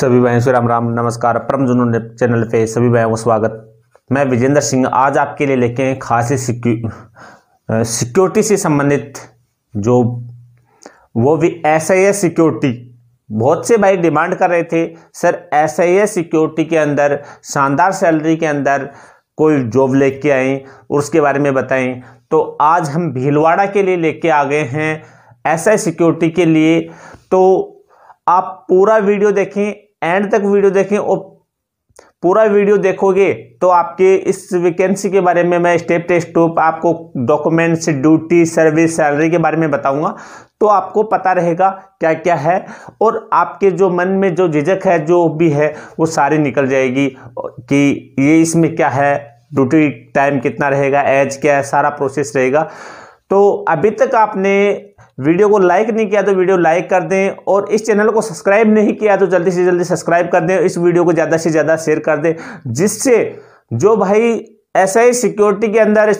सभी भाई श्री राम राम नमस्कार परम जुनून चैनल पे सभी भाई का स्वागत मैं विजेंद्र सिंह आज आपके लिए लेके हैं खासी सिक्योरिटी से संबंधित जो वो भी एस आई सिक्योरिटी बहुत से भाई डिमांड कर रहे थे सर एस आई सिक्योरिटी के अंदर शानदार सैलरी के अंदर कोई जॉब लेके आए उसके बारे में बताएं तो आज हम भीलवाड़ा के लिए लेके आ गए हैं एस सिक्योरिटी के लिए तो आप पूरा वीडियो देखें एंड तक वीडियो देखें और पूरा वीडियो देखोगे तो आपके इस वैकेंसी के बारे में मैं स्टेप टू स्टेप आपको डॉक्यूमेंट्स ड्यूटी सर्विस सैलरी के बारे में बताऊंगा तो आपको पता रहेगा क्या क्या है और आपके जो मन में जो झिझक है जो भी है वो सारी निकल जाएगी कि ये इसमें क्या है ड्यूटी टाइम कितना रहेगा एज क्या है सारा प्रोसेस रहेगा तो अभी तक आपने वीडियो को लाइक नहीं किया तो वीडियो लाइक कर दें और इस चैनल को सब्सक्राइब नहीं किया तो जल्दी से जल्दी सब्सक्राइब कर दें इस वीडियो को ज़्यादा से ज़्यादा शेयर कर दें जिससे जो भाई ऐसा ही सिक्योरिटी के अंदर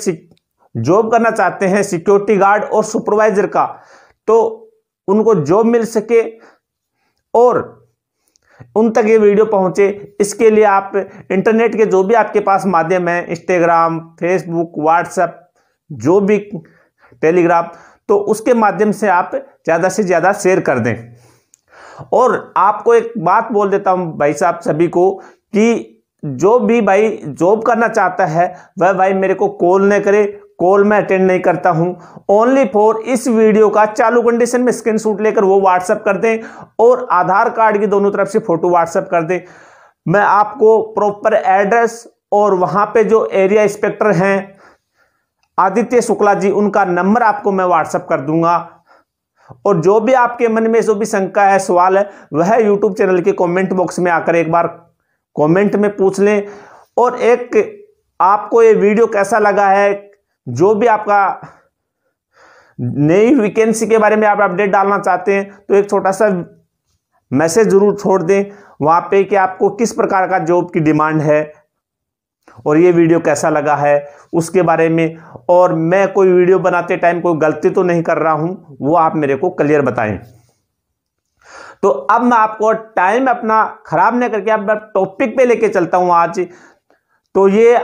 जॉब करना चाहते हैं सिक्योरिटी गार्ड और सुपरवाइजर का तो उनको जॉब मिल सके और उन तक ये वीडियो पहुंचे इसके लिए आप इंटरनेट के जो भी आपके पास माध्यम है इंस्टाग्राम फेसबुक व्हाट्सएप जो भी टेलीग्राम तो उसके माध्यम से आप ज़्यादा से ज़्यादा शेयर कर दें और आपको एक बात बोल देता हूँ भाई साहब सभी को कि जो भी भाई जॉब करना चाहता है वह भाई मेरे को कॉल न करे कॉल मैं अटेंड नहीं करता हूं ओनली फॉर इस वीडियो का चालू कंडीशन में स्क्रीनशॉट लेकर वो व्हाट्सअप कर दें और आधार कार्ड की दोनों तरफ से फोटो व्हाट्सअप कर दें मैं आपको प्रॉपर एड्रेस और वहां पे जो एरिया इंस्पेक्टर हैं आदित्य शुक्ला जी उनका नंबर आपको मैं व्हाट्सअप कर दूंगा और जो भी आपके मन में जो भी शंका है सवाल है वह यूट्यूब चैनल के कमेंट बॉक्स में आकर एक बार कमेंट में पूछ लें और एक आपको ये वीडियो कैसा लगा है जो भी आपका नई वैकेंसी के बारे में आप अपडेट डालना चाहते हैं तो एक छोटा सा मैसेज जरूर छोड़ दें वहाँ पे कि आपको किस प्रकार का जॉब की डिमांड है और ये वीडियो कैसा लगा है उसके बारे में और मैं कोई वीडियो बनाते टाइम कोई गलती तो नहीं कर रहा हूं वो आप मेरे को क्लियर बताएं तो अब मैं आपको टाइम अपना खराब नहीं करके अब मैं टॉपिक पे लेके चलता हूं आज तो ये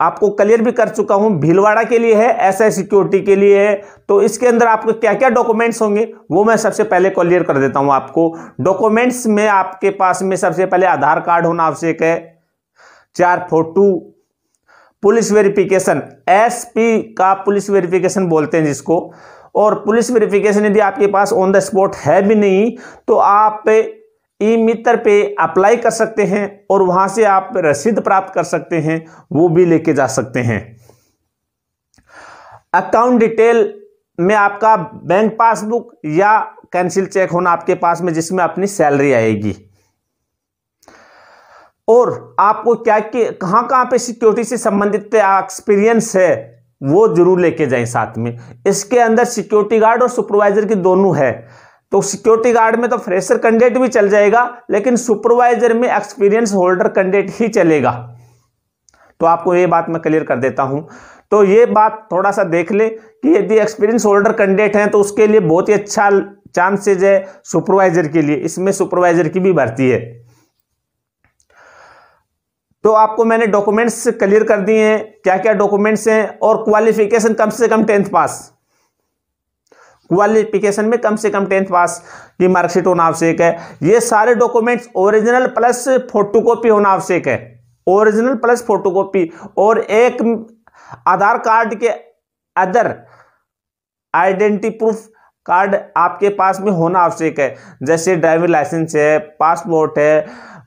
आपको क्लियर भी कर चुका हूं भीलवाड़ा के लिए है एस सिक्योरिटी के लिए है तो इसके अंदर आपको क्या क्या डॉक्यूमेंट्स होंगे वो मैं सबसे पहले क्लियर कर देता हूं आपको डॉक्यूमेंट्स में आपके पास में सबसे पहले आधार कार्ड होना आवश्यक है चार four two police verification SP का पुलिस वेरिफिकेशन बोलते हैं जिसको और पुलिस वेरिफिकेशन यदि आपके पास ऑन द स्पॉट है भी नहीं तो आप ई मित्र पे अप्लाई कर सकते हैं और वहां से आप रसीद प्राप्त कर सकते हैं वो भी लेके जा सकते हैं अकाउंट डिटेल में आपका बैंक पासबुक या कैंसिल चेक होना आपके पास में जिसमें अपनी सैलरी आएगी और आपको क्या कहाँ कहाँ पे सिक्योरिटी से संबंधित एक्सपीरियंस है वो जरूर लेके जाएं साथ में इसके अंदर सिक्योरिटी गार्ड और सुपरवाइजर की दोनों है तो सिक्योरिटी गार्ड में तो फ्रेशर कैंडिडेट भी चल जाएगा लेकिन सुपरवाइजर में एक्सपीरियंस होल्डर कैंडिडेट ही चलेगा तो आपको ये बात मैं क्लियर कर देता हूं तो ये बात थोड़ा सा देख ले कि यदि एक्सपीरियंस होल्डर कैंडिडेट हैं तो उसके लिए बहुत ही अच्छा चांसेज है सुपरवाइजर के लिए इसमें सुपरवाइजर की भी भर्ती है तो आपको मैंने डॉक्यूमेंट्स क्लियर कर दिए हैं क्या क्या डॉक्यूमेंट्स हैं और क्वालिफिकेशन कम से कम टेंथ पास क्वालिफिकेशन में कम से कम टेंथ पास की मार्कशीट होना आवश्यक है ये सारे डॉक्यूमेंट्स ओरिजिनल प्लस फोटोकॉपी होना आवश्यक है ओरिजिनल प्लस फोटोकॉपी और एक आधार कार्ड के अदर आइडेंटिटी प्रूफ कार्ड आपके पास में होना आवश्यक है जैसे ड्राइविंग लाइसेंस है पासपोर्ट है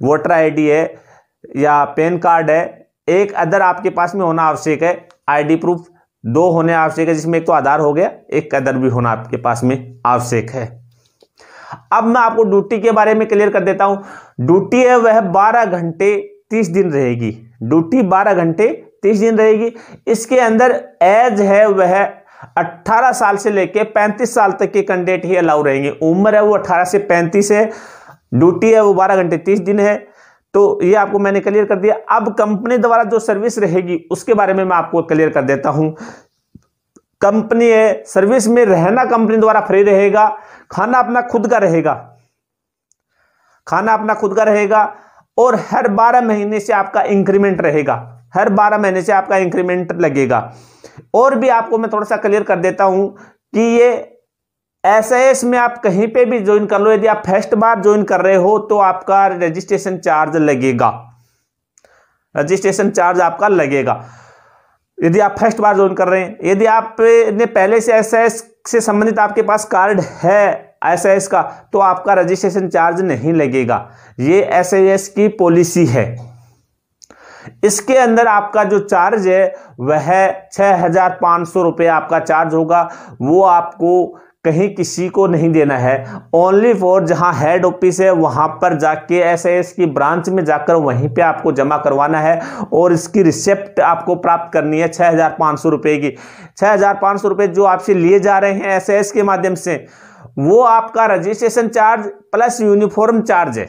वोटर आई है या पैन कार्ड है एक अदर आपके पास में होना आवश्यक है आईडी प्रूफ दो होने आवश्यक है जिसमें एक तो आधार हो गया एक अदर भी होना आपके पास में आवश्यक है अब मैं आपको ड्यूटी के बारे में क्लियर कर देता हूं ड्यूटी है वह बारह घंटे तीस दिन रहेगी ड्यूटी बारह घंटे तीस दिन रहेगी इसके अंदर एज है वह 18 साल से लेकर 35 साल तक के कैंडिडेट ही अलाउ रहेंगे उम्र है वो 18 से 35 है ड्यूटी है वो 12 घंटे 30 दिन है तो ये आपको मैंने क्लियर कर दिया अब कंपनी द्वारा जो सर्विस रहेगी उसके बारे में मैं आपको क्लियर कर देता हूं कंपनी है सर्विस में रहना कंपनी द्वारा फ्री रहेगा खाना अपना खुद का रहेगा खाना अपना खुद का रहेगा और हर बारह महीने से आपका इंक्रीमेंट रहेगा हर बारह महीने से आपका इंक्रीमेंट लगेगा और भी आपको मैं थोड़ा सा क्लियर कर देता हूं कि ये एस में आप कहीं पे भी ज्वाइन कर लो यदि आप फर्स्ट बार ज्वाइन कर रहे हो तो आपका रजिस्ट्रेशन चार्ज लगेगा रजिस्ट्रेशन चार्ज आपका लगेगा यदि आप फर्स्ट बार ज्वाइन कर रहे हैं यदि आप ने पहले से एस से संबंधित आपके पास कार्ड है एस का तो आपका रजिस्ट्रेशन चार्ज नहीं लगेगा ये एस की पॉलिसी है इसके अंदर आपका जो चार्ज है वह छह हज़ार पांच सौ रुपये आपका चार्ज होगा वो आपको कहीं किसी को नहीं देना है ओनली फॉर जहां हेड ऑफिस है वहां पर जाके एस एस की ब्रांच में जाकर वहीं पे आपको जमा करवाना है और इसकी रिसिप्ट आपको प्राप्त करनी है छः हज़ार पाँच सौ रुपये की छः हज़ार पाँच सौ रुपये जो आपसे लिए जा रहे हैं एस एस के माध्यम से वो आपका registration charge plus uniform charge है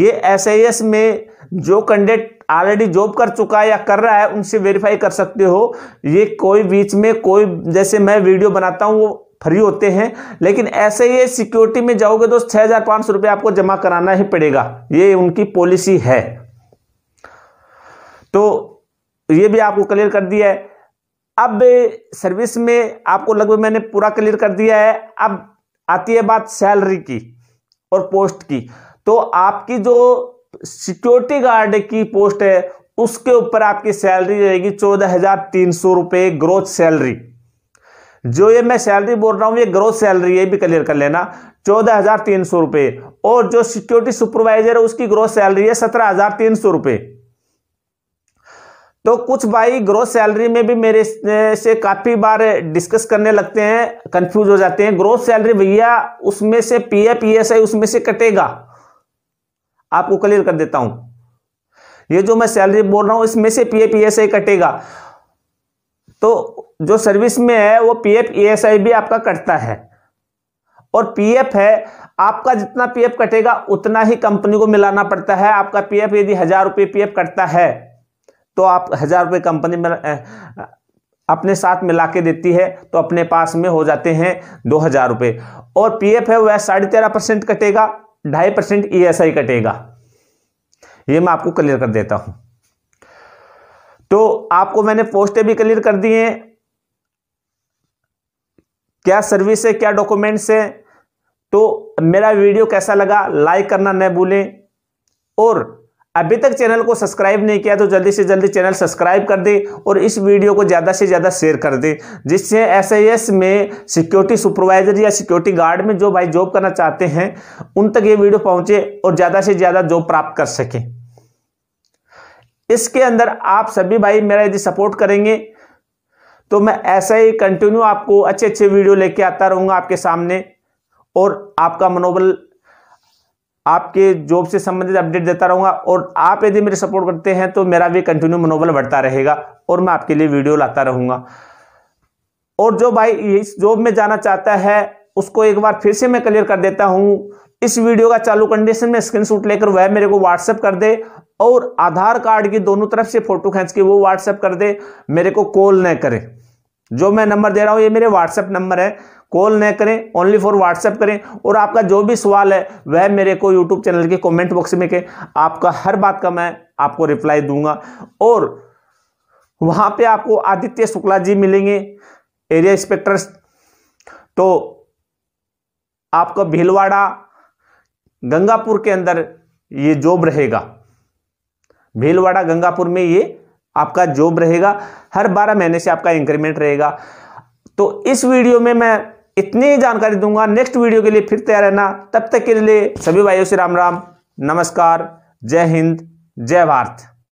ये एस में जो कैंडिडेट ऑलरेडी जॉब कर चुका है या कर रहा है उनसे वेरीफाई कर सकते हो ये कोई बीच में कोई जैसे मैं वीडियो बनाता हूँ वो फ्री होते हैं लेकिन ऐसे ही सिक्योरिटी में जाओगे तो छह हज़ार पांच सौ रुपए आपको जमा कराना ही पड़ेगा ये उनकी पॉलिसी है तो ये भी आपको क्लियर कर दिया है अब सर्विस में आपको लगभग मैंने पूरा क्लियर कर दिया है अब आती है बात सैलरी की और पोस्ट की तो आपकी जो सिक्योरिटी गार्ड की पोस्ट है उसके ऊपर आपकी सैलरी रहेगी चौदह हजार तीन सौ रुपए ग्रोथ सैलरी जो ये मैं सैलरी बोल रहा हूं ये ग्रोथ सैलरी है भी क्लियर कर लेना चौदह हजार तीन सौ रुपए और जो सिक्योरिटी सुपरवाइजर है उसकी ग्रोथ सैलरी है सत्रह हजार तीन सौ रुपये तो कुछ भाई ग्रोथ सैलरी में भी मेरे से काफ़ी बार डिस्कस करने लगते हैं कंफ्यूज हो जाते हैं ग्रोथ सैलरी भैया उसमें से एस आई उसमें से कटेगा आपको क्लियर कर देता हूं ये जो मैं सैलरी बोल रहा हूं इसमें से पीएफ कटेगा तो जो सर्विस में है वो पीएफ ईएसआई भी आपका कटता है और पीएफ है आपका जितना पीएफ कटेगा उतना ही कंपनी को मिलाना पड़ता है आपका पीएफ यदि हजार रुपये पीएफ कटता है तो आप हजार रुपये कंपनी में अपने साथ मिला के देती है तो अपने पास में हो जाते हैं दो हजार रुपये और पीएफ है वह साढ़े तेरह परसेंट कटेगा ढाई परसेंट ई एस आई कटेगा ये मैं आपको क्लियर कर देता हूं तो आपको मैंने पोस्टें भी क्लियर कर दी हैं क्या सर्विस है क्या डॉक्यूमेंट्स है तो मेरा वीडियो कैसा लगा लाइक करना न भूलें और अभी तक चैनल को सब्सक्राइब नहीं किया तो जल्दी से जल्दी चैनल सब्सक्राइब कर दें और इस वीडियो को ज़्यादा से ज़्यादा शेयर कर दें जिससे एस में सिक्योरिटी सुपरवाइजर या सिक्योरिटी गार्ड में जो भाई जॉब करना चाहते हैं उन तक ये वीडियो पहुंचे और ज़्यादा से ज़्यादा जॉब प्राप्त कर सकें इसके अंदर आप सभी भाई मेरा यदि सपोर्ट करेंगे तो मैं ऐसा ही कंटिन्यू आपको अच्छे अच्छे वीडियो लेके आता रहूँगा आपके सामने और आपका मनोबल आपके जॉब से संबंधित अपडेट देता रहूंगा और आप यदि मेरे सपोर्ट करते हैं तो मेरा भी कंटिन्यू मनोबल बढ़ता रहेगा और मैं आपके लिए वीडियो लाता रहूंगा और जो भाई इस जॉब में जाना चाहता है उसको एक बार फिर से मैं क्लियर कर देता हूं इस वीडियो का चालू कंडीशन में स्क्रीनशॉट लेकर वह मेरे को व्हाट्सअप कर दे और आधार कार्ड की दोनों तरफ से फोटो खींच के वो व्हाट्सएप कर दे मेरे को कॉल न करे जो मैं नंबर दे रहा हूं ये मेरे व्हाट्सअप नंबर है कॉल न करें ओनली फॉर व्हाट्सएप करें और आपका जो भी सवाल है वह मेरे को यूट्यूब चैनल के कॉमेंट बॉक्स में के आपका हर बात का मैं आपको रिप्लाई दूंगा और वहां पे आपको आदित्य शुक्ला जी मिलेंगे एरिया इंस्पेक्टर तो आपका भीलवाड़ा गंगापुर के अंदर ये जॉब रहेगा भीलवाड़ा गंगापुर में ये आपका जॉब रहेगा हर बारह महीने से आपका इंक्रीमेंट रहेगा तो इस वीडियो में मैं इतनी ही जानकारी दूंगा नेक्स्ट वीडियो के लिए फिर तैयार रहना तब तक के लिए सभी भाइयों से राम राम नमस्कार जय हिंद जय भारत